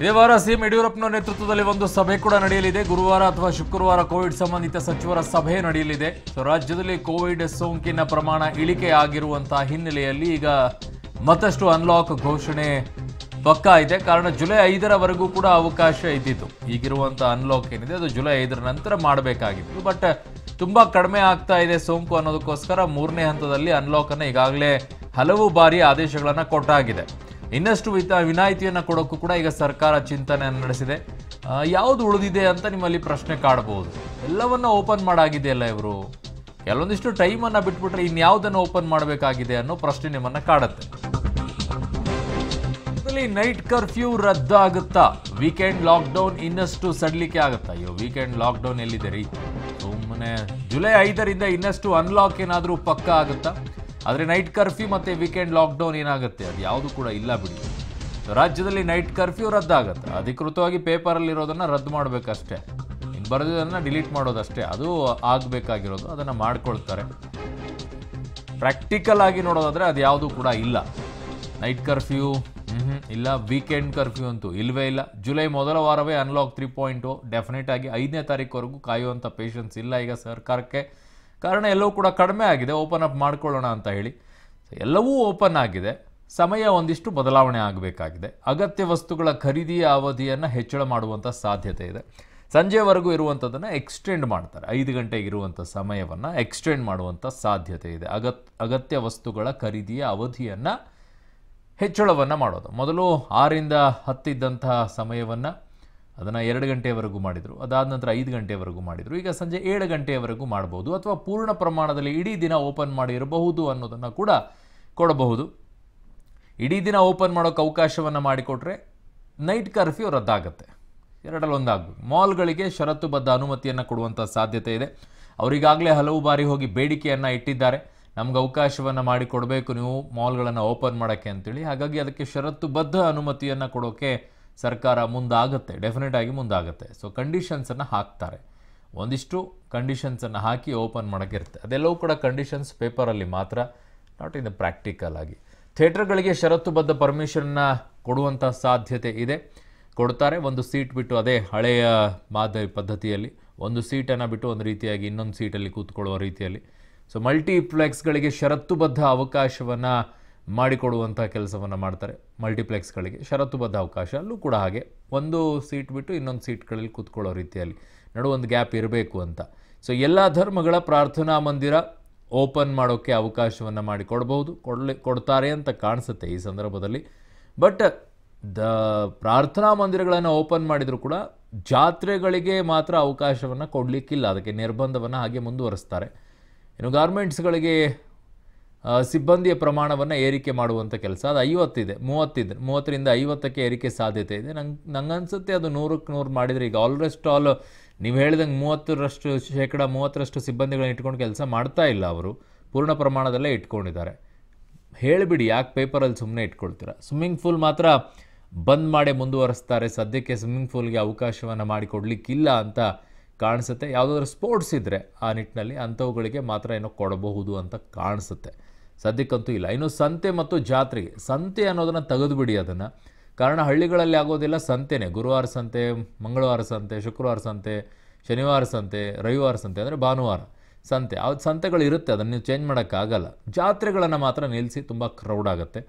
ಇದೇ ವಾರ ಸಿಎಂ ಯಡಿಯೂರಪ್ಪನ ನೇತೃತ್ವದಲ್ಲಿ ಒಂದು ಸಭೆ ಕೂಡ ನಡೆಯಲಿದೆ ಗುರುವಾರ ಅಥವಾ ಶುಕ್ರವಾರ ಕೋವಿಡ್ ಸಂಬಂಧಿತ ಸಚಿವರ ಸಭೆ ನಡೆಯಲಿದೆ ಸೊ ರಾಜ್ಯದಲ್ಲಿ ಕೋವಿಡ್ ಸೋಂಕಿನ ಪ್ರಮಾಣ ಇಳಿಕೆ ಆಗಿರುವಂತಹ ಹಿನ್ನೆಲೆಯಲ್ಲಿ ಈಗ ಮತ್ತಷ್ಟು ಅನ್ಲಾಕ್ ಘೋಷಣೆ ಪಕ್ಕಾ ಇದೆ ಕಾರಣ ಜುಲೈ ಐದರವರೆಗೂ ಕೂಡ ಅವಕಾಶ ಇದ್ದಿತ್ತು ಈಗಿರುವಂತಹ ಅನ್ಲಾಕ್ ಏನಿದೆ ಅದು ಜುಲೈ ಐದರ ನಂತರ ಮಾಡಬೇಕಾಗಿತ್ತು ಬಟ್ ತುಂಬಾ ಕಡಿಮೆ ಆಗ್ತಾ ಇದೆ ಸೋಂಕು ಅನ್ನೋದಕ್ಕೋಸ್ಕರ ಮೂರನೇ ಹಂತದಲ್ಲಿ ಅನ್ಲಾಕ್ ಅನ್ಲಾಕನ್ನು ಈಗಾಗಲೇ ಹಲವು ಬಾರಿ ಆದೇಶಗಳನ್ನು ಕೊಟ್ಟಾಗಿದೆ ಇನ್ನಷ್ಟು ವಿನಾಯಿತಿಯನ್ನು ಕೊಡೋಕ್ಕೂ ಕೂಡ ಈಗ ಸರ್ಕಾರ ಚಿಂತನೆಯನ್ನು ನಡೆಸಿದೆ ಯಾವುದು ಉಳಿದಿದೆ ಅಂತ ನಿಮ್ಮಲ್ಲಿ ಪ್ರಶ್ನೆ ಕಾಡಬಹುದು ಎಲ್ಲವನ್ನ ಓಪನ್ ಅಲ್ಲ ಇವರು ಕೆಲವೊಂದಿಷ್ಟು ಟೈಮನ್ನು ಬಿಟ್ಬಿಟ್ರೆ ಇನ್ಯಾವುದನ್ನು ಓಪನ್ ಮಾಡಬೇಕಾಗಿದೆ ಅನ್ನೋ ಪ್ರಶ್ನೆ ನಿಮ್ಮನ್ನು ಕಾಡುತ್ತೆ ನೈಟ್ ಕರ್ಫ್ಯೂ ರದ್ದಾಗುತ್ತಾ ವೀಕೆಂಡ್ ಲಾಕ್ಡೌನ್ ಇನ್ನಷ್ಟು ಸಡ್ಲಿಕ್ಕೆ ಆಗುತ್ತಾ ಅಯ್ಯೋ ವೀಕೆಂಡ್ ಲಾಕ್ಡೌನ್ ಎಲ್ಲಿದೆ ರೀ ಸುಮ್ಮನೆ ಜುಲೈ ಐದರಿಂದ ಇನ್ನಷ್ಟು ಅನ್ಲಾಕ್ ಏನಾದರೂ ಪಕ್ಕ ಆಗುತ್ತಾ ಆದರೆ ನೈಟ್ ಕರ್ಫ್ಯೂ ಮತ್ತು ವೀಕೆಂಡ್ ಲಾಕ್ಡೌನ್ ಏನಾಗುತ್ತೆ ಅದು ಯಾವುದು ಕೂಡ ಇಲ್ಲ ಬಿಡಿ ರಾಜ್ಯದಲ್ಲಿ ನೈಟ್ ಕರ್ಫ್ಯೂ ರದ್ದಾಗುತ್ತೆ ಅಧಿಕೃತವಾಗಿ ಪೇಪರಲ್ಲಿರೋದನ್ನು ರದ್ದು ಮಾಡಬೇಕಷ್ಟೇ ಇನ್ನು ಬರೋದನ್ನು ಡಿಲೀಟ್ ಮಾಡೋದಷ್ಟೇ ಅದು ಆಗಬೇಕಾಗಿರೋದು ಅದನ್ನು ಮಾಡ್ಕೊಳ್ತಾರೆ ಪ್ರಾಕ್ಟಿಕಲ್ ಆಗಿ ನೋಡೋದಾದರೆ ಅದು ಯಾವುದು ಕೂಡ ಇಲ್ಲ ನೈಟ್ ಕರ್ಫ್ಯೂ ಇಲ್ಲ ವೀಕೆಂಡ್ ಕರ್ಫ್ಯೂ ಅಂತೂ ಇಲ್ಲವೇ ಇಲ್ಲ ಜುಲೈ ಮೊದಲ ವಾರವೇ ಅನ್ಲಾಕ್ ತ್ರೀ ಪಾಯಿಂಟು ಡೆಫಿನೆಟ್ ಆಗಿ ಐದನೇ ತಾರೀಕುವರೆಗೂ ಕಾಯುವಂಥ ಪೇಷನ್ಸ್ ಇಲ್ಲ ಈಗ ಸರ್ಕಾರಕ್ಕೆ ಕಾರಣ ಎಲ್ಲವೂ ಕೂಡ ಕಡಿಮೆ ಆಗಿದೆ ಓಪನ್ ಅಪ್ ಮಾಡಿಕೊಳ್ಳೋಣ ಅಂತ ಹೇಳಿ ಎಲ್ಲವೂ ಓಪನ್ ಆಗಿದೆ ಸಮಯ ಒಂದಿಷ್ಟು ಬದಲಾವಣೆ ಆಗಬೇಕಾಗಿದೆ ಅಗತ್ಯ ವಸ್ತುಗಳ ಖರೀದಿಯ ಅವಧಿಯನ್ನು ಹೆಚ್ಚಳ ಮಾಡುವಂಥ ಸಾಧ್ಯತೆ ಇದೆ ಸಂಜೆವರೆಗೂ ಇರುವಂಥದ್ದನ್ನು ಎಕ್ಸ್ಟೆಂಡ್ ಮಾಡ್ತಾರೆ ಐದು ಗಂಟೆಗೆ ಇರುವಂಥ ಸಮಯವನ್ನು ಎಕ್ಸ್ಟೆಂಡ್ ಮಾಡುವಂಥ ಸಾಧ್ಯತೆ ಇದೆ ಅಗತ್ ಅಗತ್ಯ ವಸ್ತುಗಳ ಖರೀದಿಯ ಅವಧಿಯನ್ನು ಹೆಚ್ಚಳವನ್ನು ಮಾಡೋದು ಮೊದಲು ಆರಿಂದ ಹತ್ತಿದ್ದಂತಹ ಸಮಯವನ್ನು ಅದನ್ನು ಎರಡು ಗಂಟೆಯವರೆಗೂ ಮಾಡಿದರು ಅದಾದ ನಂತರ ಐದು ಗಂಟೆವರೆಗೂ ಮಾಡಿದರು ಈಗ ಸಂಜೆ ಏಳು ಗಂಟೆಯವರೆಗೂ ಮಾಡ್ಬೋದು ಅಥವಾ ಪೂರ್ಣ ಪ್ರಮಾಣದಲ್ಲಿ ಇಡೀ ದಿನ ಓಪನ್ ಮಾಡಿರಬಹುದು ಅನ್ನೋದನ್ನು ಕೂಡ ಕೊಡಬಹುದು ಇಡೀ ದಿನ ಓಪನ್ ಮಾಡೋಕ್ಕೆ ಅವಕಾಶವನ್ನು ಮಾಡಿಕೊಟ್ರೆ ನೈಟ್ ಕರ್ಫ್ಯೂ ರದ್ದಾಗುತ್ತೆ ಎರಡರಲ್ಲಿ ಒಂದಾಗಬೇಕು ಮಾಲ್ಗಳಿಗೆ ಷರತ್ತುಬದ್ಧ ಅನುಮತಿಯನ್ನು ಕೊಡುವಂಥ ಸಾಧ್ಯತೆ ಇದೆ ಅವರಿಗಾಗಲೇ ಹಲವು ಬಾರಿ ಹೋಗಿ ಬೇಡಿಕೆಯನ್ನು ಇಟ್ಟಿದ್ದಾರೆ ನಮ್ಗೆ ಅವಕಾಶವನ್ನು ಮಾಡಿಕೊಡಬೇಕು ನೀವು ಮಾಲ್ಗಳನ್ನು ಓಪನ್ ಮಾಡೋಕ್ಕೆ ಅಂತೇಳಿ ಹಾಗಾಗಿ ಅದಕ್ಕೆ ಷರತ್ತುಬದ್ಧ ಅನುಮತಿಯನ್ನು ಕೊಡೋಕ್ಕೆ ಸರ್ಕಾರ ಮುಂದಾಗುತ್ತೆ ಡೆಫಿನೆಟ್ ಆಗಿ ಮುಂದಾಗುತ್ತೆ ಸೊ ಕಂಡೀಷನ್ಸನ್ನು ಹಾಕ್ತಾರೆ ಒಂದಿಷ್ಟು ಕಂಡೀಷನ್ಸನ್ನು ಹಾಕಿ ಓಪನ್ ಮಾಡೋಕ್ಕಿರುತ್ತೆ ಅದೆಲ್ಲವೂ ಕೂಡ ಕಂಡೀಷನ್ಸ್ ಪೇಪರಲ್ಲಿ ಮಾತ್ರ ನಾಟ್ ಇನ್ ದ ಪ್ರಾಕ್ಟಿಕಲ್ ಆಗಿ ಥಿಯೇಟರ್ಗಳಿಗೆ ಷರತ್ತುಬದ್ಧ ಪರ್ಮಿಷನ್ನ ಕೊಡುವಂಥ ಸಾಧ್ಯತೆ ಇದೆ ಕೊಡ್ತಾರೆ ಒಂದು ಸೀಟ್ ಬಿಟ್ಟು ಅದೇ ಹಳೆಯ ಮಾದರಿ ಪದ್ಧತಿಯಲ್ಲಿ ಒಂದು ಸೀಟನ್ನು ಬಿಟ್ಟು ಒಂದು ರೀತಿಯಾಗಿ ಇನ್ನೊಂದು ಸೀಟಲ್ಲಿ ಕೂತ್ಕೊಳ್ಳುವ ರೀತಿಯಲ್ಲಿ ಸೊ ಮಲ್ಟಿಪ್ಲೆಕ್ಸ್ಗಳಿಗೆ ಷರತ್ತುಬದ್ಧ ಅವಕಾಶವನ್ನು ಮಾಡಿಕೊಡುವಂಥ ಕೆಲಸವನ್ನು ಮಾಡ್ತಾರೆ ಮಲ್ಟಿಪ್ಲೆಕ್ಸ್ಗಳಿಗೆ ಷರತ್ತುಬದ್ಧ ಅವಕಾಶ ಅಲ್ಲೂ ಕೂಡ ಹಾಗೆ ಒಂದು ಸೀಟ್ ಬಿಟ್ಟು ಇನ್ನೊಂದು ಸೀಟ್ಗಳಲ್ಲಿ ಕೂತ್ಕೊಳ್ಳೋ ರೀತಿಯಲ್ಲಿ ಒಂದು ಗ್ಯಾಪ್ ಇರಬೇಕು ಅಂತ ಸೊ ಎಲ್ಲ ಧರ್ಮಗಳ ಪ್ರಾರ್ಥನಾ ಮಂದಿರ ಓಪನ್ ಮಾಡೋಕ್ಕೆ ಅವಕಾಶವನ್ನು ಮಾಡಿ ಕೊಡಲಿ ಕೊಡ್ತಾರೆ ಅಂತ ಕಾಣಿಸುತ್ತೆ ಈ ಸಂದರ್ಭದಲ್ಲಿ ಬಟ್ ದ ಪ್ರಾರ್ಥನಾ ಮಂದಿರಗಳನ್ನು ಓಪನ್ ಮಾಡಿದರೂ ಕೂಡ ಜಾತ್ರೆಗಳಿಗೆ ಮಾತ್ರ ಅವಕಾಶವನ್ನು ಕೊಡಲಿಕ್ಕಿಲ್ಲ ಅದಕ್ಕೆ ನಿರ್ಬಂಧವನ್ನು ಹಾಗೆ ಮುಂದುವರಿಸ್ತಾರೆ ಇನ್ನು ಗಾರ್ಮೆಂಟ್ಸ್ಗಳಿಗೆ ಸಿಬ್ಬಂದಿಯ ಪ್ರಮಾಣವನ್ನು ಏರಿಕೆ ಮಾಡುವಂಥ ಕೆಲಸ ಅದು ಐವತ್ತಿದೆ ಮೂವತ್ತಿದೆ ಮೂವತ್ತರಿಂದ ಐವತ್ತಕ್ಕೆ ಏರಿಕೆ ಸಾಧ್ಯತೆ ಇದೆ ನಂಗೆ ನಂಗೆ ಅನಿಸುತ್ತೆ ಅದು ನೂರಕ್ಕೆ ನೂರು ಮಾಡಿದರೆ ಈಗ ಆಲ್ರೆಸ್ಟ್ ಆಲ್ ನೀವು ಹೇಳಿದಂಗೆ ಮೂವತ್ತರಷ್ಟು ಶೇಕಡ ಮೂವತ್ತರಷ್ಟು ಸಿಬ್ಬಂದಿಗಳನ್ನ ಇಟ್ಕೊಂಡು ಕೆಲಸ ಮಾಡ್ತಾ ಇಲ್ಲ ಅವರು ಪೂರ್ಣ ಪ್ರಮಾಣದಲ್ಲೇ ಇಟ್ಕೊಂಡಿದ್ದಾರೆ ಹೇಳಿಬಿಡಿ ಯಾಕೆ ಪೇಪರಲ್ಲಿ ಸುಮ್ಮನೆ ಇಟ್ಕೊಳ್ತೀರಾ ಸ್ವಿಮ್ಮಿಂಗ್ ಫೂಲ್ ಮಾತ್ರ ಬಂದ್ ಮಾಡಿ ಮುಂದುವರಿಸ್ತಾರೆ ಸದ್ಯಕ್ಕೆ ಸ್ವಿಮ್ಮಿಂಗ್ ಫೂಲ್ಗೆ ಅವಕಾಶವನ್ನು ಮಾಡಿಕೊಡ್ಲಿಕ್ಕಿಲ್ಲ ಅಂತ ಕಾಣಿಸುತ್ತೆ ಯಾವುದಾದ್ರೂ ಸ್ಪೋರ್ಟ್ಸ್ ಇದ್ದರೆ ಆ ನಿಟ್ಟಿನಲ್ಲಿ ಅಂಥವುಗಳಿಗೆ ಮಾತ್ರ ಏನೋ ಕೊಡಬಹುದು ಅಂತ ಕಾಣಿಸುತ್ತೆ ಸದ್ಯಕ್ಕಂತೂ ಇಲ್ಲ ಇನ್ನು ಸಂತೆ ಮತ್ತು ಜಾತ್ರೆಗೆ ಸಂತೆ ಅನ್ನೋದನ್ನು ತೆಗೆದುಬಿಡಿ ಅದನ್ನು ಕಾರಣ ಹಳ್ಳಿಗಳಲ್ಲಿ ಆಗೋದಿಲ್ಲ ಸಂತೆನೆ ಗುರುವಾರ ಸಂತೆ ಮಂಗಳವಾರ ಸಂತೆ ಶುಕ್ರವಾರ ಸಂತೆ ಶನಿವಾರ ಸಂತೆ ರವಿವಾರ ಸಂತೆ ಅಂದರೆ ಭಾನುವಾರ ಸಂತೆ ಆ ಸಂತೆಗಳು ಇರುತ್ತೆ ಅದನ್ನು ನೀವು ಚೇಂಜ್ ಮಾಡೋಕ್ಕಾಗಲ್ಲ ಜಾತ್ರೆಗಳನ್ನು ಮಾತ್ರ ನಿಲ್ಲಿಸಿ ತುಂಬ ಕ್ರೌಡ್ ಆಗುತ್ತೆ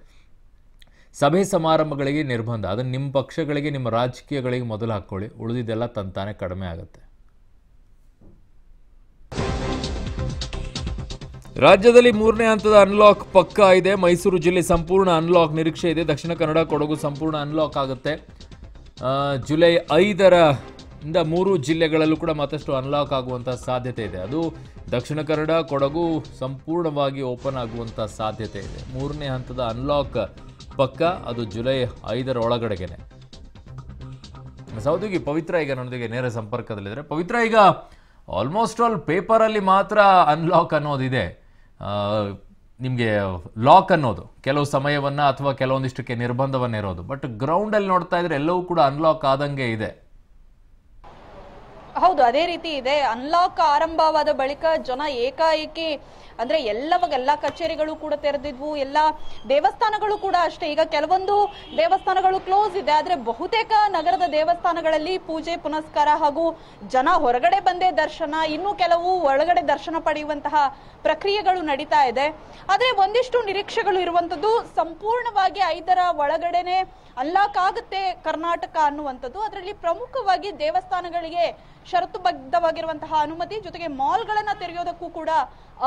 ಸಭೆ ಸಮಾರಂಭಗಳಿಗೆ ನಿರ್ಬಂಧ ಅದನ್ನು ನಿಮ್ಮ ಪಕ್ಷಗಳಿಗೆ ನಿಮ್ಮ ರಾಜಕೀಯಗಳಿಗೆ ಮೊದಲು ಹಾಕ್ಕೊಳ್ಳಿ ಉಳಿದಿದ್ದೆಲ್ಲ ತಂತಾನೆ ಕಡಿಮೆ ಆಗುತ್ತೆ ರಾಜ್ಯದಲ್ಲಿ ಮೂರನೇ ಹಂತದ ಅನ್ಲಾಕ್ ಪಕ್ಕ ಇದೆ ಮೈಸೂರು ಜಿಲ್ಲೆ ಸಂಪೂರ್ಣ ಅನ್ಲಾಕ್ ನಿರೀಕ್ಷೆ ಇದೆ ದಕ್ಷಿಣ ಕನ್ನಡ ಕೊಡಗು ಸಂಪೂರ್ಣ ಅನ್ಲಾಕ್ ಆಗುತ್ತೆ ಜುಲೈ ಐದರ ಇಂದ ಮೂರು ಜಿಲ್ಲೆಗಳಲ್ಲೂ ಕೂಡ ಮತ್ತಷ್ಟು ಅನ್ಲಾಕ್ ಆಗುವಂಥ ಸಾಧ್ಯತೆ ಇದೆ ಅದು ದಕ್ಷಿಣ ಕನ್ನಡ ಕೊಡಗು ಸಂಪೂರ್ಣವಾಗಿ ಓಪನ್ ಆಗುವಂಥ ಸಾಧ್ಯತೆ ಇದೆ ಮೂರನೇ ಹಂತದ ಅನ್ಲಾಕ್ ಪಕ್ಕ ಅದು ಜುಲೈ ಐದರ ಒಳಗಡೆಗೆನೆ ಸೌದಿಗೆ ಪವಿತ್ರ ಈಗ ನನ್ನೊಂದಿಗೆ ನೇರ ಸಂಪರ್ಕದಲ್ಲಿದ್ರೆ ಪವಿತ್ರ ಈಗ ಆಲ್ಮೋಸ್ಟ್ ಆಲ್ ಪೇಪರಲ್ಲಿ ಮಾತ್ರ ಅನ್ಲಾಕ್ ಅನ್ನೋದಿದೆ ನಿಮಗೆ ಲಾಕ್ ಅನ್ನೋದು ಕೆಲವು ಸಮಯವನ್ನು ಅಥವಾ ಕೆಲವೊಂದಿಷ್ಟಕ್ಕೆ ನಿರ್ಬಂಧವನ್ನು ಇರೋದು ಬಟ್ ಗ್ರೌಂಡಲ್ಲಿ ನೋಡ್ತಾ ಇದ್ರೆ ಎಲ್ಲವೂ ಕೂಡ ಅನ್ಲಾಕ್ ಆದಂಗೆ ಇದೆ ಹೌದು ಅದೇ ರೀತಿ ಇದೆ ಅನ್ಲಾಕ್ ಆರಂಭವಾದ ಬಳಿಕ ಜನ ಏಕಾಏಕಿ ಅಂದ್ರೆ ಎಲ್ಲಾ ಕಚೇರಿಗಳು ಕೂಡ ತೆರೆದಿದ್ವು ಎಲ್ಲ ದೇವಸ್ಥಾನಗಳು ಕೂಡ ಅಷ್ಟೇ ಈಗ ಕೆಲವೊಂದು ದೇವಸ್ಥಾನಗಳು ಕ್ಲೋಸ್ ಇದೆ ಆದ್ರೆ ಬಹುತೇಕ ನಗರದ ದೇವಸ್ಥಾನಗಳಲ್ಲಿ ಪೂಜೆ ಪುನಸ್ಕಾರ ಹಾಗೂ ಜನ ಹೊರಗಡೆ ಬಂದೇ ದರ್ಶನ ಇನ್ನು ಕೆಲವು ಒಳಗಡೆ ದರ್ಶನ ಪಡೆಯುವಂತಹ ಪ್ರಕ್ರಿಯೆಗಳು ನಡೀತಾ ಇದೆ ಆದ್ರೆ ಒಂದಿಷ್ಟು ನಿರೀಕ್ಷೆಗಳು ಇರುವಂತದ್ದು ಸಂಪೂರ್ಣವಾಗಿ ಐದರ ಒಳಗಡೆನೆ ಅನ್ಲಾಕ್ ಆಗುತ್ತೆ ಕರ್ನಾಟಕ ಅನ್ನುವಂಥದ್ದು ಅದರಲ್ಲಿ ಪ್ರಮುಖವಾಗಿ ದೇವಸ್ಥಾನಗಳಿಗೆ ಷರತ್ತುಬದ್ಧವಾಗಿರುವಂತಹ ಅನುಮತಿ ಜೊತೆಗೆ ಮಾಲ್ಗಳನ್ನ ತೆರೆಯೋದಕ್ಕೂ ಕೂಡ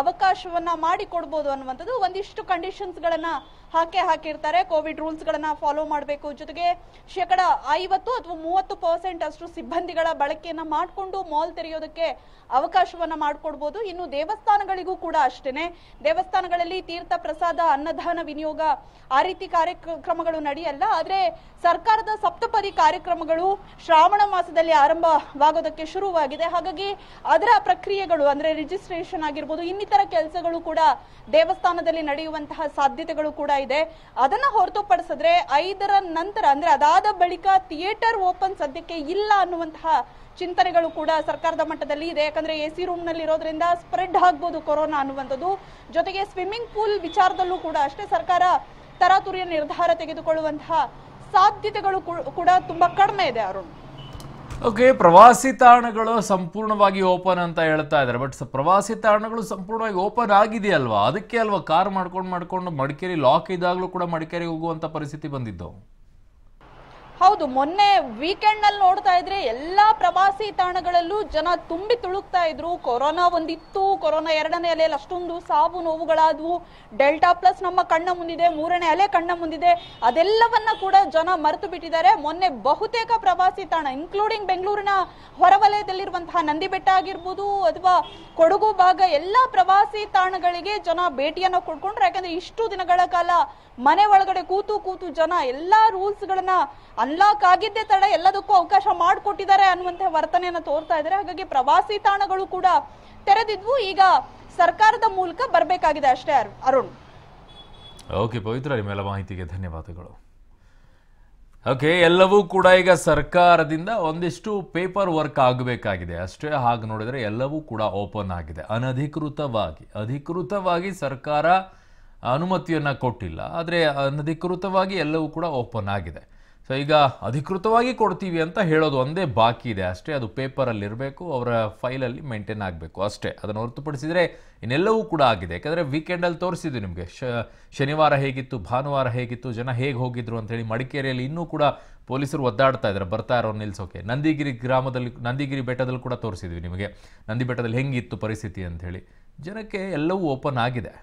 ಅವಕಾಶವನ್ನ ಮಾಡಿಕೊಡ್ಬೋದು ಅನ್ನುವಂಥದ್ದು ಒಂದಿಷ್ಟು ಕಂಡೀಷನ್ಸ್ಗಳನ್ನು ಹಾಕಿ ಹಾಕಿರ್ತಾರೆ ಕೋವಿಡ್ ರೂಲ್ಸ್ಗಳನ್ನು ಫಾಲೋ ಮಾಡಬೇಕು ಜೊತೆಗೆ ಶೇಕಡ ಐವತ್ತು ಅಥವಾ ಮೂವತ್ತು ಪರ್ಸೆಂಟ್ ಅಷ್ಟು ಸಿಬ್ಬಂದಿಗಳ ಬಳಕೆಯನ್ನು ಮಾಡಿಕೊಂಡು ಮಾಲ್ ತೆರೆಯೋದಕ್ಕೆ ಅವಕಾಶವನ್ನ ಮಾಡಿಕೊಡ್ಬೋದು ಇನ್ನು ದೇವಸ್ಥಾನಗಳಿಗೂ ಕೂಡ ಅಷ್ಟೇನೆ ದೇವಸ್ಥಾನಗಳಲ್ಲಿ ತೀರ್ಥ ಪ್ರಸಾದ ಅನ್ನದಾನ ವಿನಿಯೋಗ ಆ ರೀತಿ ಕಾರ್ಯಕ್ರಮಗಳು ನಡೆಯಲ್ಲ ಆದರೆ ಸರ್ಕಾರದ ಸಪ್ತಪದಿ ಕಾರ್ಯಕ್ರಮಗಳು ಶ್ರಾವಣ ಮಾಸದಲ್ಲಿ ಆರಂಭವಾಗೋದಕ್ಕೆ ಶುರುವಾಗಿದೆ ಹಾಗಾಗಿ ಅದರ ಪ್ರಕ್ರಿಯೆಗಳು ಅಂದ್ರೆ ರಿಜಿಸ್ಟ್ರೇಷನ್ ಆಗಿರ್ಬೋದು ಇನ್ನು ಇನ್ನಿತರ ಕೆಲಸಗಳು ಕೂಡ ದೇವಸ್ಥಾನದಲ್ಲಿ ನಡೆಯುವಂತಹ ಸಾಧ್ಯತೆಗಳು ಕೂಡ ಇದೆ ಅದನ್ನ ಹೊರತುಪಡಿಸಿದ್ರೆ ಐದರ ನಂತರ ಅಂದ್ರೆ ಅದಾದ ಬಳಿಕ ಥಿಯೇಟರ್ ಓಪನ್ ಸದ್ಯಕ್ಕೆ ಇಲ್ಲ ಅನ್ನುವಂತಹ ಚಿಂತನೆಗಳು ಕೂಡ ಸರ್ಕಾರದ ಮಟ್ಟದಲ್ಲಿ ಇದೆ ಯಾಕಂದ್ರೆ ಎ ಸಿ ನಲ್ಲಿ ಇರೋದ್ರಿಂದ ಸ್ಪ್ರೆಡ್ ಆಗ್ಬೋದು ಕೊರೋನಾ ಅನ್ನುವಂಥದ್ದು ಜೊತೆಗೆ ಸ್ವಿಮ್ಮಿಂಗ್ ಪೂಲ್ ವಿಚಾರದಲ್ಲೂ ಕೂಡ ಅಷ್ಟೇ ಸರ್ಕಾರ ತರಾತುರಿಯ ನಿರ್ಧಾರ ತೆಗೆದುಕೊಳ್ಳುವಂತಹ ಸಾಧ್ಯತೆಗಳು ಕೂಡ ತುಂಬಾ ಕಡಿಮೆ ಇದೆ ಅರುಣ್ ಓಕೆ ಪ್ರವಾಸಿ ತಾಣಗಳು ಸಂಪೂರ್ಣವಾಗಿ ಓಪನ್ ಅಂತ ಹೇಳ್ತಾ ಇದ್ದಾರೆ ಬಟ್ ಪ್ರವಾಸಿ ತಾಣಗಳು ಸಂಪೂರ್ಣವಾಗಿ ಓಪನ್ ಆಗಿದೆಯಲ್ವಾ ಅದಕ್ಕೆ ಅಲ್ವಾ ಕಾರ್ ಮಾಡ್ಕೊಂಡು ಮಾಡ್ಕೊಂಡು ಮಡಿಕೇರಿ ಲಾಕ್ ಇದ್ದಾಗಲೂ ಕೂಡ ಮಡಿಕೇರಿಗೆ ಹೋಗುವಂಥ ಪರಿಸ್ಥಿತಿ ಬಂದಿದ್ದವು ಹೌದು ಮೊನ್ನೆ ವೀಕೆಂಡ್ ನಲ್ಲಿ ನೋಡ್ತಾ ಇದ್ರೆ ಎಲ್ಲಾ ಪ್ರವಾಸಿ ತಾಣಗಳಲ್ಲೂ ಜನ ತುಂಬಿ ತುಳುಕ್ತಾ ಇದ್ರು ಕೊರೋನಾ ಒಂದಿತ್ತು ಕೊರೋನಾ ಎರಡನೇ ಅಲೆಯಲ್ಲಿ ಅಷ್ಟೊಂದು ಸಾವು ನೋವುಗಳಾದವು ಡೆಲ್ಟಾ ಪ್ಲಸ್ ನಮ್ಮ ಕಣ್ಣ ಮುಂದಿದೆ ಮೂರನೇ ಅಲೆ ಕಣ್ಣ ಮುಂದಿದೆ ಅದೆಲ್ಲವನ್ನ ಕೂಡ ಜನ ಮರೆತು ಬಿಟ್ಟಿದ್ದಾರೆ ಮೊನ್ನೆ ಬಹುತೇಕ ಪ್ರವಾಸಿ ತಾಣ ಇನ್ಕ್ಲೂಡಿಂಗ್ ಬೆಂಗಳೂರಿನ ಹೊರವಲಯದಲ್ಲಿರುವಂತಹ ನಂದಿ ಬೆಟ್ಟ ಆಗಿರ್ಬೋದು ಅಥವಾ ಕೊಡಗು ಭಾಗ ಎಲ್ಲಾ ಪ್ರವಾಸಿ ತಾಣಗಳಿಗೆ ಜನ ಭೇಟಿಯನ್ನು ಕೊಡ್ಕೊಂಡ್ರು ಯಾಕಂದ್ರೆ ಇಷ್ಟು ದಿನಗಳ ಕಾಲ ಮನೆ ಒಳಗಡೆ ಕೂತು ಕೂತು ಜನ ಎಲ್ಲ ರೂಲ್ಸ್ಗಳನ್ನ ಅನ್ಲಾಕ್ ಆಗಿದ್ದೆ ತಡ ಎಲ್ಲದಕ್ಕೂ ಅವಕಾಶ ಮಾಡಿಕೊಟ್ಟಿದ್ದಾರೆ ಅನ್ನುವಂಥ ವರ್ತನೆಯನ್ನ ತೋರ್ತಾ ಇದ್ದಾರೆ ಹಾಗಾಗಿ ಪ್ರವಾಸಿ ತಾಣಗಳು ಕೂಡ ತೆರೆದಿದ್ವು ಈಗ ಸರ್ಕಾರದ ಮೂಲಕ ಬರಬೇಕಾಗಿದೆ ಅಷ್ಟೇ ಅರುಣ್ ಓಕೆ ಪವಿತ್ರ ನಿಮ್ಮೆಲ್ಲ ಮಾಹಿತಿಗೆ ಧನ್ಯವಾದಗಳು ಓಕೆ ಎಲ್ಲವೂ ಕೂಡ ಈಗ ಸರ್ಕಾರದಿಂದ ಒಂದಿಷ್ಟು ಪೇಪರ್ ವರ್ಕ್ ಆಗಬೇಕಾಗಿದೆ ಅಷ್ಟೇ ಹಾಗೆ ನೋಡಿದರೆ ಎಲ್ಲವೂ ಕೂಡ ಓಪನ್ ಆಗಿದೆ ಅನಧಿಕೃತವಾಗಿ ಅಧಿಕೃತವಾಗಿ ಸರ್ಕಾರ ಅನುಮತಿಯನ್ನು ಕೊಟ್ಟಿಲ್ಲ ಆದರೆ ಅನಧಿಕೃತವಾಗಿ ಎಲ್ಲವೂ ಕೂಡ ಓಪನ್ ಆಗಿದೆ ಸೊ ಈಗ ಅಧಿಕೃತವಾಗಿ ಕೊಡ್ತೀವಿ ಅಂತ ಹೇಳೋದು ಒಂದೇ ಬಾಕಿ ಇದೆ ಅಷ್ಟೇ ಅದು ಪೇಪರಲ್ಲಿ ಇರಬೇಕು ಅವರ ಫೈಲಲ್ಲಿ ಮೇಂಟೈನ್ ಆಗಬೇಕು ಅಷ್ಟೇ ಅದನ್ನು ಹೊರತುಪಡಿಸಿದರೆ ಇನ್ನೆಲ್ಲವೂ ಕೂಡ ಆಗಿದೆ ಯಾಕಂದರೆ ವೀಕೆಂಡಲ್ಲಿ ತೋರಿಸಿದ್ವಿ ನಿಮಗೆ ಶನಿವಾರ ಹೇಗಿತ್ತು ಭಾನುವಾರ ಹೇಗಿತ್ತು ಜನ ಹೇಗೆ ಹೋಗಿದ್ರು ಅಂತೇಳಿ ಮಡಿಕೇರಿಯಲ್ಲಿ ಇನ್ನೂ ಕೂಡ ಪೊಲೀಸರು ಒದ್ದಾಡ್ತಾ ಇದ್ದಾರೆ ಬರ್ತಾ ಇರೋ ನಿಲ್ಲಿಸೋಕೆ ನಂದಿಗಿರಿ ಗ್ರಾಮದಲ್ಲಿ ನಂದಿಗಿರಿ ಬೆಟ್ಟದಲ್ಲಿ ಕೂಡ ತೋರಿಸಿದ್ವಿ ನಿಮಗೆ ನಂದಿ ಬೆಟ್ಟದಲ್ಲಿ ಹೆಂಗಿತ್ತು ಪರಿಸ್ಥಿತಿ ಅಂಥೇಳಿ ಜನಕ್ಕೆ ಎಲ್ಲವೂ ಓಪನ್ ಆಗಿದೆ